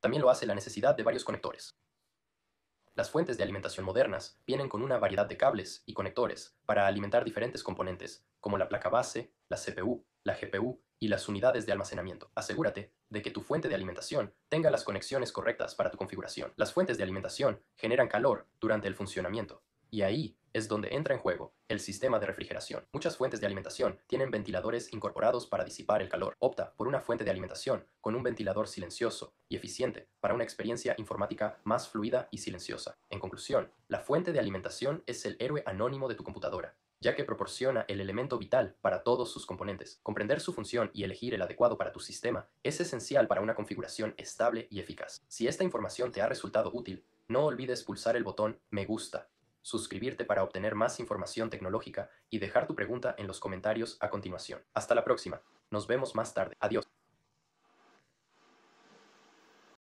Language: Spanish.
También lo hace la necesidad de varios conectores. Las fuentes de alimentación modernas vienen con una variedad de cables y conectores para alimentar diferentes componentes, como la placa base, la CPU, la GPU y las unidades de almacenamiento. Asegúrate de que tu fuente de alimentación tenga las conexiones correctas para tu configuración. Las fuentes de alimentación generan calor durante el funcionamiento, y ahí es donde entra en juego el sistema de refrigeración. Muchas fuentes de alimentación tienen ventiladores incorporados para disipar el calor. Opta por una fuente de alimentación con un ventilador silencioso y eficiente para una experiencia informática más fluida y silenciosa. En conclusión, la fuente de alimentación es el héroe anónimo de tu computadora ya que proporciona el elemento vital para todos sus componentes. Comprender su función y elegir el adecuado para tu sistema es esencial para una configuración estable y eficaz. Si esta información te ha resultado útil, no olvides pulsar el botón Me gusta suscribirte para obtener más información tecnológica y dejar tu pregunta en los comentarios a continuación. Hasta la próxima. Nos vemos más tarde. Adiós.